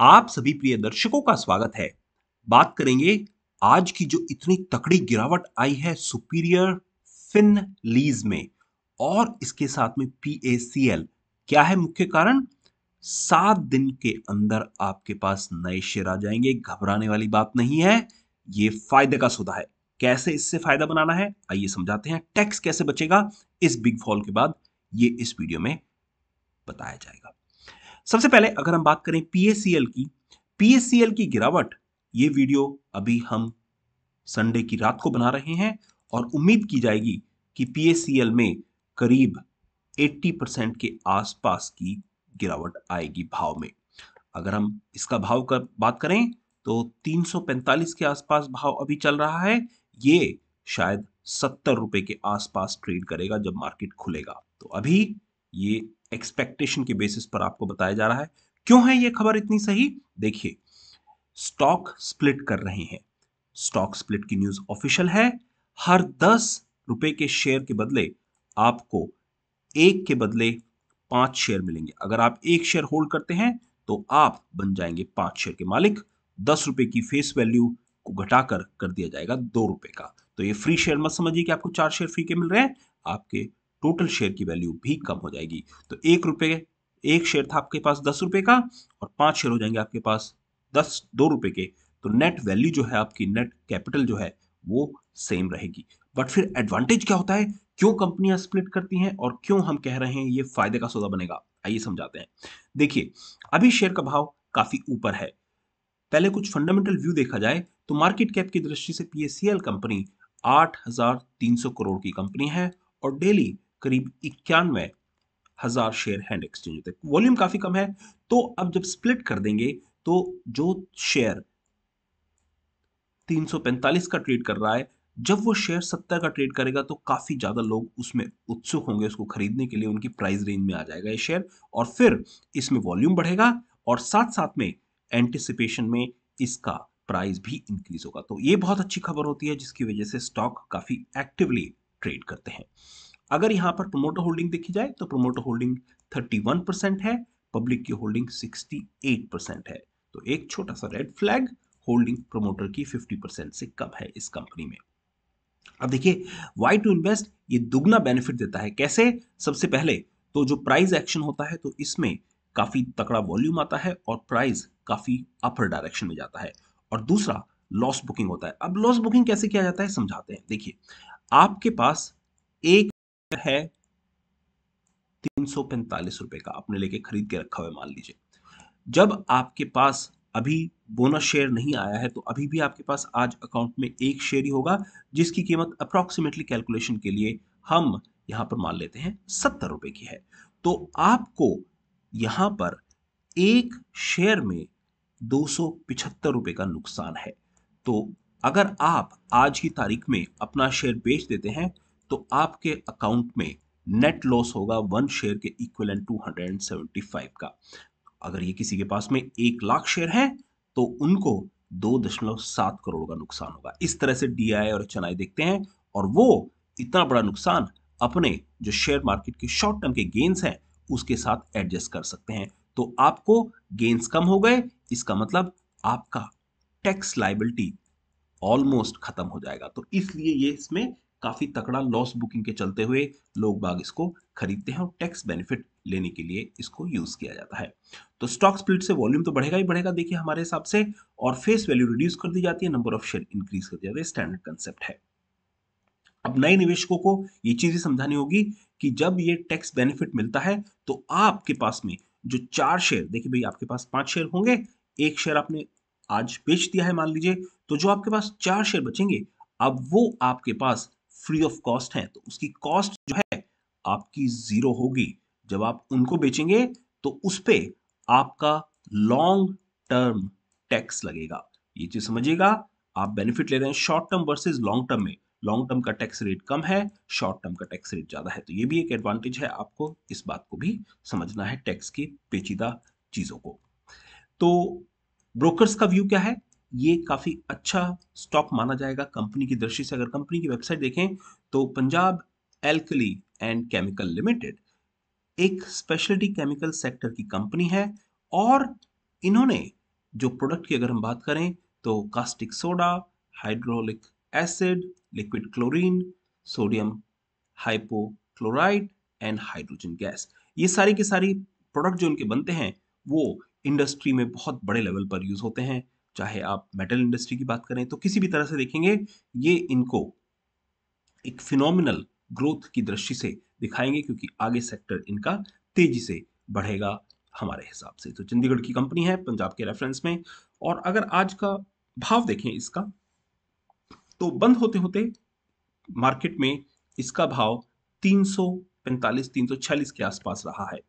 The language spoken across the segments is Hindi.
आप सभी प्रिय दर्शकों का स्वागत है बात करेंगे आज की जो इतनी तकड़ी गिरावट आई है सुपीरियर फिन लीज में और इसके साथ में पीएसीएल क्या है मुख्य कारण सात दिन के अंदर आपके पास नए शेयर आ जाएंगे घबराने वाली बात नहीं है ये फायदे का सौदा है कैसे इससे फायदा बनाना है आइए समझाते हैं टैक्स कैसे बचेगा इस बिग फॉल के बाद ये इस वीडियो में बताया जाएगा सबसे पहले अगर हम बात करें पीएसीएल की पीएसीएल की गिरावट ये वीडियो अभी हम संडे की रात को बना रहे हैं और उम्मीद की जाएगी कि पीएसीएल में करीब 80 परसेंट के आसपास की गिरावट आएगी भाव में अगर हम इसका भाव कर बात करें तो 345 के आसपास भाव अभी चल रहा है ये शायद सत्तर रुपए के आसपास ट्रेड करेगा जब मार्केट खुलेगा तो अभी ये एक्सपेक्टेशन के बेसिस पर आपको बताया जा रहा है क्यों है ये खबर इतनी सही देखिए स्टॉक स्प्लिट कर रहे हैं स्टॉक स्प्लिट की न्यूज ऑफिशियल है हर दस रुपए के शेयर के बदले आपको एक के बदले पांच शेयर मिलेंगे अगर आप एक शेयर होल्ड करते हैं तो आप बन जाएंगे पांच शेयर के मालिक दस रुपए की फेस वैल्यू को घटाकर कर दिया जाएगा दो रुपए का तो ये फ्री शेयर मत समझिए कि आपको चार शेयर फ्री के मिल रहे हैं आपके टोटल शेयर की वैल्यू भी कम हो जाएगी तो एक रुपये एक शेयर था आपके पास दस रुपये का और पांच शेयर हो जाएंगे आपके पास दस दो रुपये के तो नेट वैल्यू जो है आपकी नेट कैपिटल जो है वो सेम रहेगी बट फिर एडवांटेज क्या होता है क्यों कंपनियां स्प्लिट करती हैं और क्यों हम कह रहे हैं ये फायदे का सौदा बनेगा आइए समझाते हैं देखिए अभी शेयर का भाव काफ़ी ऊपर है पहले कुछ फंडामेंटल व्यू देखा जाए तो मार्केट कैप की दृष्टि से पीएससीएल कंपनी 8,300 करोड़ की कंपनी है और डेली करीब इक्यानवे हज़ार शेयर हैंड एक्सचेंज होते हैं वॉल्यूम काफ़ी कम है तो अब जब स्प्लिट कर देंगे तो जो शेयर 345 का ट्रेड कर रहा है जब वो शेयर 70 का ट्रेड करेगा तो काफ़ी ज़्यादा लोग उसमें उत्सुक होंगे उसको खरीदने के लिए उनकी प्राइस रेंज में आ जाएगा ये शेयर और फिर इसमें वॉल्यूम बढ़ेगा और साथ साथ में एंटिसिपेशन में इसका प्राइस भी इंक्रीज होगा तो ये बहुत अच्छी खबर होती है जिसकी वजह से स्टॉक काफ़ी एक्टिवली ट्रेड करते हैं अगर यहां पर प्रोमोटर होल्डिंग देखी जाए तो प्रोमोटर होल्डिंग 31 परसेंट है पब्लिक की होल्डिंग 68 परसेंट है तो एक छोटा सा रेड फ्लैग होल्डिंग प्रोमोटर की 50 परसेंट से कम है इस कंपनी में अब देखिए वाई टू इन्वेस्ट ये दुगना बेनिफिट देता है कैसे सबसे पहले तो जो प्राइस एक्शन होता है तो इसमें काफ़ी तकड़ा वॉल्यूम आता है और प्राइस काफ़ी अपर डायरेक्शन में जाता है और दूसरा लॉस बुकिंग होता है अब लॉस बुकिंग कैसे किया जाता है समझाते हैं देखिए आपके पास एक है तीन सौ पैंतालीस रुपए का आपने लेके खरीद के रखा हुआ मान लीजिए जब आपके पास अभी बोनस शेयर नहीं आया है तो अभी भी आपके पास आज अकाउंट में एक शेयर ही होगा जिसकी कीमत अप्रोक्सीमेटली कैलकुलेशन के लिए हम यहां पर मान लेते हैं सत्तर रुपए की है तो आपको यहां पर एक शेयर में दो सौ पिछहत्तर रुपए का नुकसान है तो अगर आप आज की तारीख में अपना शेयर बेच देते हैं तो आपके अकाउंट में नेट लॉस होगा वन शेयर के equal and two hundred and seventy five का अगर ये किसी के पास में एक लाख शेयर है तो उनको दो दशमलव सात करोड़ का नुकसान होगा इस तरह से डी और चनाई देखते हैं और वो इतना बड़ा नुकसान अपने जो शेयर मार्केट के शॉर्ट टर्म के गेंस हैं उसके साथ एडजस्ट कर सकते हैं तो आपको गेंस कम हो गए इसका मतलब आपका टैक्स लाइबिलिटी ऑलमोस्ट खत्म हो जाएगा तो इसलिए ये इसमें काफ़ी तकड़ा लॉस बुकिंग के चलते हुए लोग बाग इसको खरीदते हैं और टैक्स बेनिफिट लेने के लिए इसको यूज़ किया जाता है तो स्टॉक स्प्लिट से वॉल्यूम तो बढ़ेगा ही बढ़ेगा देखिए हमारे हिसाब से और फेस वैल्यू रिड्यूस कर दी जाती है नंबर ऑफ शेयर इंक्रीज कर दिया जाता है स्टैंडर्ड कंसेप्ट है अब नए निवेशकों को ये चीज ही समझानी होगी कि जब ये टैक्स बेनिफिट मिलता है तो आपके पास में जो चार शेयर देखिए भाई आपके पास पांच शेयर होंगे एक शेयर आपने आज बेच दिया है मान लीजिए तो जो आपके पास चार शेयर बचेंगे अब वो आपके पास फ्री ऑफ कॉस्ट है तो उसकी कॉस्ट जो है आपकी ज़ीरो होगी जब आप उनको बेचेंगे तो उस पर आपका लॉन्ग टर्म टैक्स लगेगा ये चीज़ समझिएगा आप बेनिफिट ले रहे हैं short term versus long term में लॉन्ग टर्म का टैक्स रेट कम है शॉर्ट टर्म का टैक्स रेट ज़्यादा है तो ये भी एक एडवांटेज है आपको इस बात को भी समझना है टैक्स की पेचीदा चीज़ों को तो ब्रोकर्स का व्यू क्या है ये काफ़ी अच्छा स्टॉक माना जाएगा कंपनी की दृष्टि से अगर कंपनी की वेबसाइट देखें तो Punjab alkali and chemical limited एक स्पेशलिटी केमिकल सेक्टर की कंपनी है और इन्होंने जो प्रोडक्ट की अगर हम बात करें तो caustic soda hydraulic acid liquid chlorine sodium hypochlorite and hydrogen gas ये सारी की सारी प्रोडक्ट जो उनके बनते हैं वो इंडस्ट्री में बहुत बड़े लेवल पर यूज़ होते हैं चाहे आप मेटल इंडस्ट्री की बात करें तो किसी भी तरह से देखेंगे ये इनको एक फिनोमिनल ग्रोथ की दृष्टि से दिखाएंगे क्योंकि आगे सेक्टर इनका तेजी से बढ़ेगा हमारे हिसाब से तो चंडीगढ़ की कंपनी है पंजाब के रेफरेंस में और अगर आज का भाव देखें इसका तो बंद होते होते मार्केट में इसका भाव तीन सौ पैंतालीस तीन सौ छियालीस के आसपास रहा है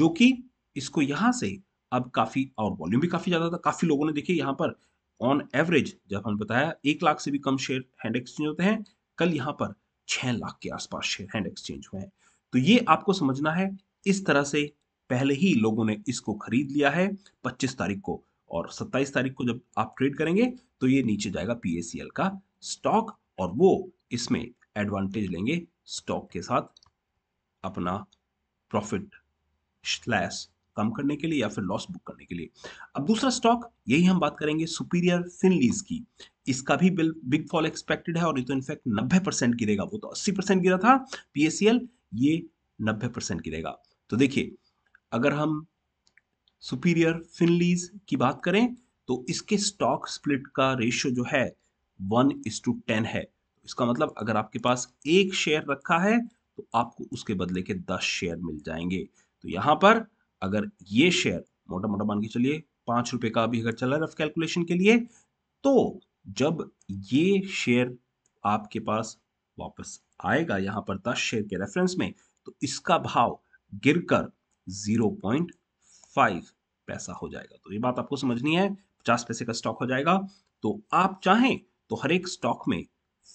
जो कि इसको यहां से अब काफ़ी और वॉल्यूम भी काफ़ी ज़्यादा था काफ़ी लोगों ने देखिए यहाँ पर ऑन एवरेज जब हमने बताया एक लाख से भी कम शेयर हैंड एक्सचेंज होते हैं कल यहाँ पर छह लाख के आसपास शेयर हैंड एक्सचेंज हुए हैं तो ये आपको समझना है इस तरह से पहले ही लोगों ने इसको खरीद लिया है 25 तारीख को और 27 तारीख को जब आप ट्रेड करेंगे तो ये नीचे जाएगा पी का स्टॉक और वो इसमें एडवांटेज लेंगे स्टॉक के साथ अपना प्रॉफिट स्लैश कम करने के लिए या फिर लॉस बुक करने के लिए अब दूसरा स्टॉक यही हम बात करेंगे सुपीरियर फिनलीज की इसका भी बिल बिग फॉल एक्सपेक्टेड है और ये तो इनफैक्ट नब्बे परसेंट गिरेगा वो तो अस्सी परसेंट गिरा था पीएससीएल ये नब्बे परसेंट गिरेगा तो देखिए अगर हम सुपीरियर फिनलीज की बात करें तो इसके स्टॉक स्प्लिट का रेशियो जो है वन इस टू टेन है इसका मतलब अगर आपके पास एक शेयर रखा है तो आपको उसके बदले के दस शेयर मिल जाएंगे तो यहां पर अगर ये शेयर मोटा मोटा मान के चलिए पाँच रुपए का भी अगर चला रफ कैलकुलेशन के लिए तो जब ये शेयर आपके पास वापस आएगा यहाँ पर दस शेयर के रेफरेंस में तो इसका भाव गिरकर जीरो पॉइंट फाइव पैसा हो जाएगा तो ये बात आपको समझनी है पचास पैसे का स्टॉक हो जाएगा तो आप चाहें तो हर एक स्टॉक में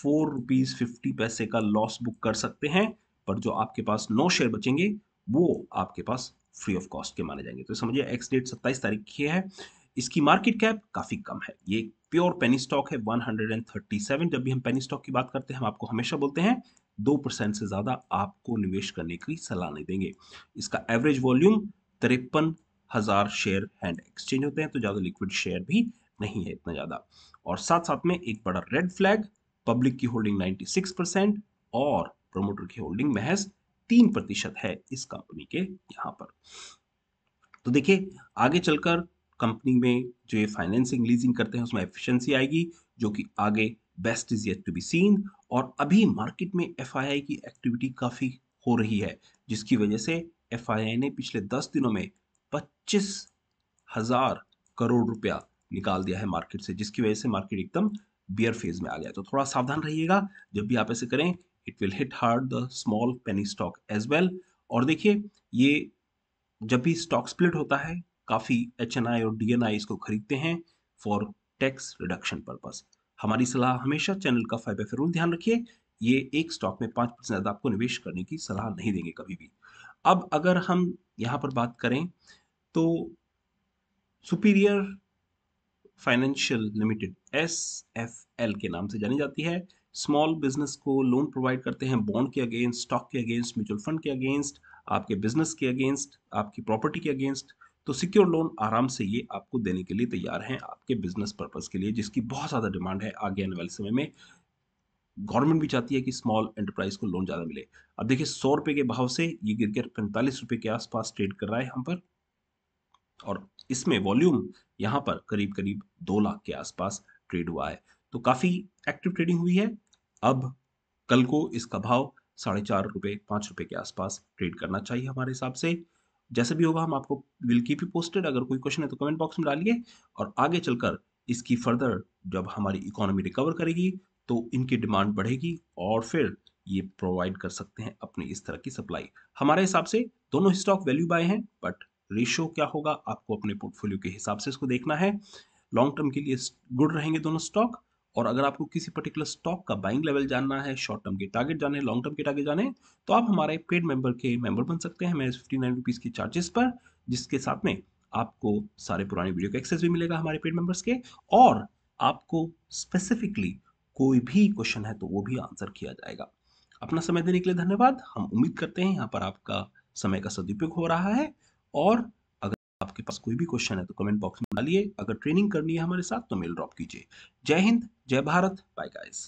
फोर रुपीज फिफ्टी पैसे का लॉस बुक कर सकते हैं पर जो आपके पास नौ शेयर बचेंगे वो आपके पास फ्री ऑफ कॉस्ट के माने जाएंगे तो समझिए एक्स डेट सत्ताईस तारीख की है इसकी मार्केट कैप काफ़ी कम है ये प्योर पेनी स्टॉक है 137 जब भी हम पेनी स्टॉक की बात करते हैं हम आपको हमेशा बोलते हैं दो परसेंट से ज़्यादा आपको निवेश करने की सलाह नहीं देंगे इसका एवरेज वॉल्यूम तिरपन हज़ार शेयर हैंड एक्सचेंज होते हैं तो ज़्यादा लिक्विड शेयर भी नहीं है इतना ज़्यादा और साथ साथ में एक बड़ा रेड फ्लैग पब्लिक की होल्डिंग 96 परसेंट और प्रोमोटर की होल्डिंग महज तीन प्रतिशत है इस कंपनी के यहाँ पर तो देखिए आगे चलकर कंपनी में जो ये फाइनेंसिंग लीजिंग करते हैं उसमें एफिशिएंसी आएगी जो कि आगे best is yet to be seen और अभी मार्केट में एफ की एक्टिविटी काफ़ी हो रही है जिसकी वजह से एफ ने पिछले दस दिनों में पच्चीस हज़ार करोड़ रुपया निकाल दिया है मार्केट से जिसकी वजह से मार्केट एकदम बियर फेज में आ गया तो थोड़ा सावधान रहिएगा जब भी आप ऐसे करें it will hit hard the small penny stock as well और देखिए ये जब भी स्टॉक स्प्लिट होता है काफ़ी एच एन आई और डी एन आई इसको खरीदते हैं फॉर टैक्स रिडक्शन पर्पज हमारी सलाह हमेशा चैनल का फायदा फिर ध्यान रखिए ये एक स्टॉक में पाँच परसेंट ज़्यादा आपको निवेश करने की सलाह नहीं देंगे कभी भी अब अगर हम यहाँ पर बात करें तो superior financial limited S F L के नाम से जानी जाती है स्मॉल बिजनेस को लोन प्रोवाइड करते हैं बॉन्ड के अगेंस्ट स्टॉक के अगेंस्ट म्यूचुअल फंड के अगेंस्ट आपके बिजनेस के अगेंस्ट आपकी प्रॉपर्टी के अगेंस्ट तो सिक्योर लोन आराम से ये आपको देने के लिए तैयार हैं आपके बिजनेस पर्पज़ के लिए जिसकी बहुत ज़्यादा डिमांड है आगे आने वाले समय में गवर्नमेंट भी चाहती है कि स्मॉल एंटरप्राइज को लोन ज़्यादा मिले अब देखिए सौ रुपये के भाव से ये गिर कर पैंतालीस रुपये के आसपास ट्रेड कर रहा है यहाँ पर और इसमें वॉल्यूम यहाँ पर करीब करीब दो लाख के आसपास ट्रेड हुआ है तो काफ़ी एक्टिव ट्रेडिंग हुई है अब कल को इसका भाव साढ़े चार रुपये पाँच रुपये के आसपास ट्रेड करना चाहिए हमारे हिसाब से जैसे भी होगा हम आपको विल कीप यू पोस्टेड अगर कोई क्वेश्चन है तो कमेंट बॉक्स में डालिए और आगे चलकर इसकी फर्दर जब हमारी इकोनॉमी रिकवर करेगी तो इनकी डिमांड बढ़ेगी और फिर ये प्रोवाइड कर सकते हैं अपने इस तरह की सप्लाई हमारे हिसाब से दोनों स्टॉक वैल्यू बाय हैं बट रेशियो क्या होगा आपको अपने पोर्टफोलियो के हिसाब से इसको देखना है लॉन्ग टर्म के लिए गुड रहेंगे दोनों स्टॉक और अगर आपको किसी पर्टिकुलर स्टॉक का बाइंग लेवल जानना है शॉर्ट टर्म के टारगेट जाने लॉन्ग टर्म के टारगेट जाने तो आप हमारे पेड मेंबर के मेंबर बन सकते हैं मैं फिफ्टी नाइन रुपीज़ के चार्जेस पर जिसके साथ में आपको सारे पुराने वीडियो का एक्सेस भी मिलेगा हमारे पेड मेंबर्स के और आपको स्पेसिफिकली कोई भी क्वेश्चन है तो वो भी आंसर किया जाएगा अपना समय देने के लिए धन्यवाद हम उम्मीद करते हैं यहाँ पर आपका समय का सदुपयोग हो रहा है और आपके पास कोई भी क्वेश्चन है तो कमेंट बॉक्स में डालिए अगर ट्रेनिंग करनी है हमारे साथ तो मेल ड्रॉप कीजिए जय हिंद जय भारत बाय गाइस